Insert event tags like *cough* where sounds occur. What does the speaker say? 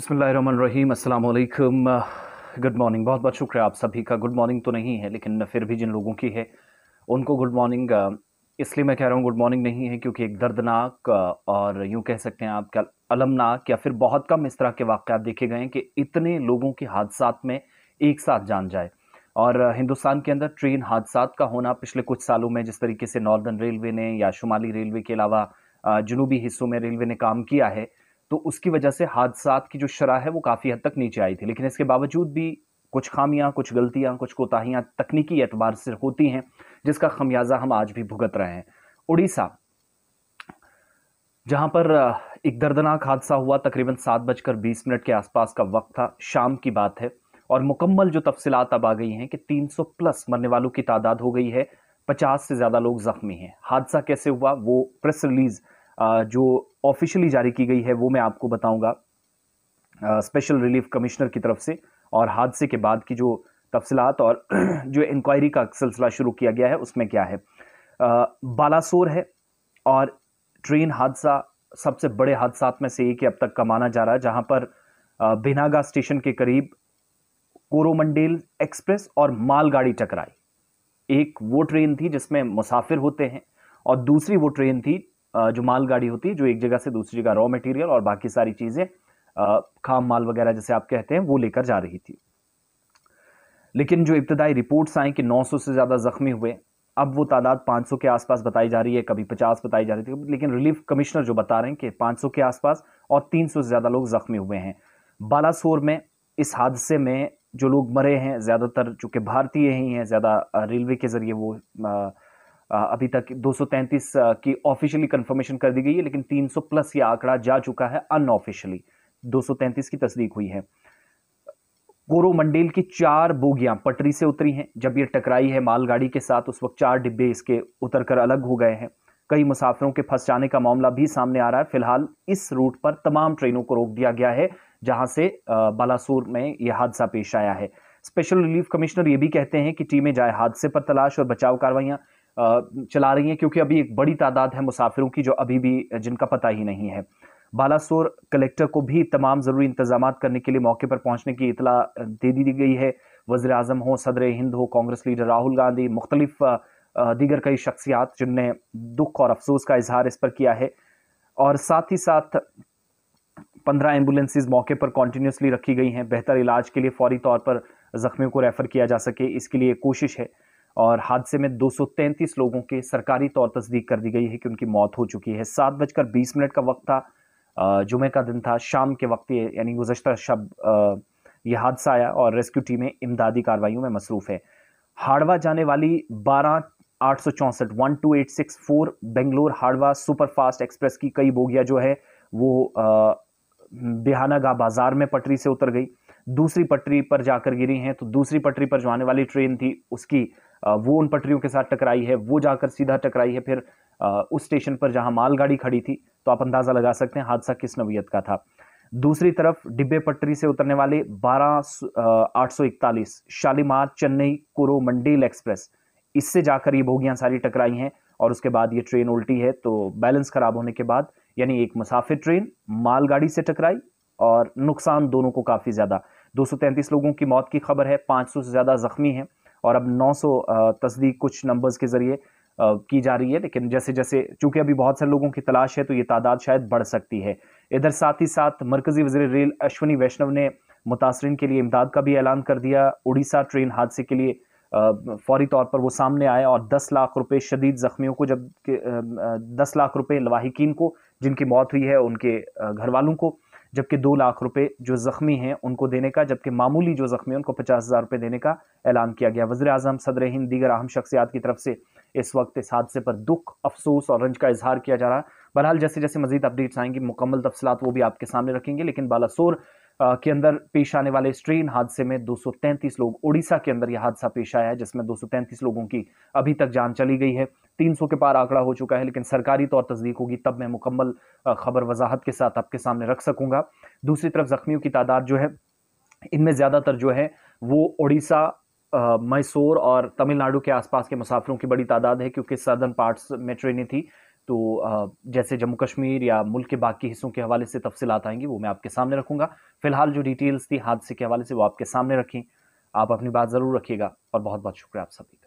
बसमीम अल्लाम good morning बहुत बहुत शुक्रिया आप सभी का गुड मॉर्निंग तो नहीं है लेकिन फिर भी जिन लोगों की है उनको गुड मॉर्निंग इसलिए मैं कह रहा हूँ गुड मॉर्निंग नहीं है क्योंकि एक दर्दनाक और यूँ कह सकते हैं आप क्या अलमनाक या फिर बहुत कम इस तरह के वाक़ देखे गए हैं कि इतने लोगों के हादसा में एक साथ जान जाए और हिंदुस्तान के अंदर ट्रेन हादसा का होना पिछले कुछ सालों में जिस तरीके से नॉर्दर्न रेलवे ने या शुमाली रेलवे के अलावा जनूबी हिस्सों में रेलवे ने काम किया है तो उसकी वजह से हादसा की जो शराह है वो काफ़ी हद तक नीचे आई थी लेकिन इसके बावजूद भी कुछ खामियां कुछ गलतियां कुछ कोताहियां तकनीकी एतबार से होती हैं जिसका खमियाजा हम आज भी भुगत रहे हैं उड़ीसा जहां पर एक दर्दनाक हादसा हुआ तकरीबन सात बजकर बीस मिनट के आसपास का वक्त था शाम की बात है और मुकम्मल जो तफसीत अब आ गई हैं कि 300 प्लस मरने वालों की तादाद हो गई है 50 से ज़्यादा लोग ज़ख्मी हैं हादसा कैसे हुआ वो प्रेस रिलीज़ जो ऑफिशियली जारी की गई है वो मैं आपको बताऊंगा स्पेशल रिलीफ कमिश्नर की तरफ से और हादसे के बाद की जो तफसलात और *clears throat* जो इंक्वायरी का सिलसिला शुरू किया गया है उसमें क्या है बालासोर है और ट्रेन हादसा सबसे बड़े हादसा में से एक अब तक का माना जा रहा है जहां पर भिनागा स्टेशन के करीब कोरोमंडेल एक्सप्रेस और मालगाड़ी टकराई एक वो ट्रेन थी जिसमें मुसाफिर होते हैं और दूसरी वो ट्रेन थी जो मालगाड़ी होती है जो एक जगह से दूसरी जगह रॉ मटेरियल और बाकी सारी चीज़ें खाम माल वगैरह जैसे आप कहते हैं वो लेकर जा रही थी लेकिन जो इब्तदाई रिपोर्ट्स आई कि 900 से ज़्यादा ज़ख्मी हुए अब वो तादाद 500 के आसपास बताई जा रही है कभी 50 बताई जा रही थी लेकिन रिलीफ कमिश्नर जो बता रहे हैं कि 500 के आसपास और 300 से ज़्यादा लोग ज़ख्मी हुए हैं बालासोर में इस हादसे में जो लोग मरे हैं ज़्यादातर चूँकि भारतीय ही हैं ज़्यादा रेलवे के ज़रिए वो आ, अभी तक 233 की ऑफिशियली कंफर्मेशन कर दी गई है लेकिन 300 प्लस ये आंकड़ा जा चुका है अनऑफिशियली 233 की तस्दीक हुई है कोरोमंडेल की चार बोगियां पटरी से उतरी हैं जब ये टकराई है मालगाड़ी के साथ उस वक्त चार डिब्बे इसके उतर अलग हो गए हैं कई मुसाफिरों के फंस जाने का मामला भी सामने आ रहा है फिलहाल इस रूट पर तमाम ट्रेनों को रोक दिया गया है जहां से बालासोर में यह हादसा पेश आया है स्पेशल रिलीफ कमिश्नर ये भी कहते हैं कि टीमें जाए हादसे पर तलाश और बचाव कार्रवाइयां चला रही हैं क्योंकि अभी एक बड़ी तादाद है मुसाफिरों की जो अभी भी जिनका पता ही नहीं है बालासोर कलेक्टर को भी तमाम ज़रूरी इंतजाम करने के लिए मौके पर पहुंचने की इतला दे दी गई है वजी अजम हो सदर हिंद हो कांग्रेस लीडर राहुल गांधी मुख्तलिफ दीगर कई शख्सियात जिनने दुख और अफसोस का इजहार इस पर किया है और साथ ही साथ पंद्रह एम्बुलेंसेज मौके पर कॉन्टीन्यूसली रखी गई हैं बेहतर इलाज के लिए फौरी तौर पर ज़ख्मियों को रेफ़र किया जा सके इसके लिए कोशिश है और हादसे में दो लोगों के सरकारी तौर तस्दीक कर दी गई है कि उनकी मौत हो चुकी है सात बजकर बीस मिनट का वक्त था जुमे का दिन था शाम के वक्त यानी गुजशत शब यह हादसा आया और रेस्क्यू टीमें इमदादी कार्रवाइयों में मसरूफ़ है हाड़वा जाने वाली बारह आठ सौ चौंसठ one two eight six four Bangalore हाड़वा सुपरफास्ट एक्सप्रेस की कई बोगियाँ जो है वो बिहानागा बाजार में पटरी से उतर गई दूसरी पटरी पर जाकर गिरी हैं तो दूसरी पटरी पर जो आने वाली ट्रेन थी उसकी वो उन पटरियों के साथ टकराई है वो जाकर सीधा टकराई है फिर उस स्टेशन पर जहां मालगाड़ी खड़ी थी तो आप अंदाज़ा लगा सकते हैं हादसा किस नवीयत का था दूसरी तरफ डिब्बे पटरी से उतरने वाले बारह आठ सौ इकतालीस शालीमार चेन्नई मंडेल एक्सप्रेस इससे जाकर ये बोगियाँ सारी टकराई हैं और उसके बाद ये ट्रेन उल्टी है तो बैलेंस खराब होने के बाद यानी एक मुसाफिर ट्रेन मालगाड़ी से टकराई और नुकसान दोनों को काफ़ी ज़्यादा 233 लोगों की मौत की खबर है 500 से ज़्यादा जख्मी हैं और अब 900 तस्दीक कुछ नंबर्स के ज़रिए की जा रही है लेकिन जैसे जैसे चूंकि अभी बहुत सारे लोगों की तलाश है तो ये तादाद शायद बढ़ सकती है इधर साथ ही साथ मरकजी वजी रेल अश्वनी वैष्णव ने मुतासरीन के लिए इमदाद का भी ऐलान कर दिया उड़ीसा ट्रेन हादसे के लिए फौरी तौर पर वो सामने आए और 10 लाख रुपए शदीद ज़ख्मियों को जब दस लाख रुपए लवाहिकीन को जिनकी मौत हुई है उनके घर वालों को जबकि दो लाख रुपए जो जख्मी हैं उनको देने का जबकि मामूली जो जख्मी है उनको पचास हज़ार रुपये देने का ऐलान किया गया वजी अजम सदर हिंद दीगर अहम शख्सियात की तरफ से इस वक्त इस हादसे पर दुख अफसोस और रंज का इजहार किया जा रहा है बहरहाल जैसे जैसे मजीद अपडेट्स आएंगी मुकम्मल तफसलत वो भी आपके सामने रखेंगे लेकिन बालासोर के अंदर पेश आने वाले इस ट्रेन हादसे में 233 लोग उड़ीसा के अंदर यह हादसा पेश आया है जिसमें 233 लोगों की अभी तक जान चली गई है 300 के पार आंकड़ा हो चुका है लेकिन सरकारी तौर तस्दीक होगी तब मैं मुकम्मल खबर वजाहत के साथ आपके सामने रख सकूंगा दूसरी तरफ जख्मियों की तादाद जो है इनमें ज़्यादातर जो है वो उड़ीसा मैसूर और तमिलनाडु के आसपास के मुसाफिरों की बड़ी तादाद है क्योंकि सदर्न पार्ट्स में ट्रेनें थी तो जैसे जम्मू कश्मीर या मुल्क के बाकी हिस्सों के हवाले से तफसलत आएंगी वो मैं आपके सामने रखूँगा फ़िलहाल जो डिटेल्स थी हादसे के हवाले से वो आपके सामने रखें आप अपनी बात ज़रूर रखिएगा और बहुत बहुत शुक्रिया आप सभी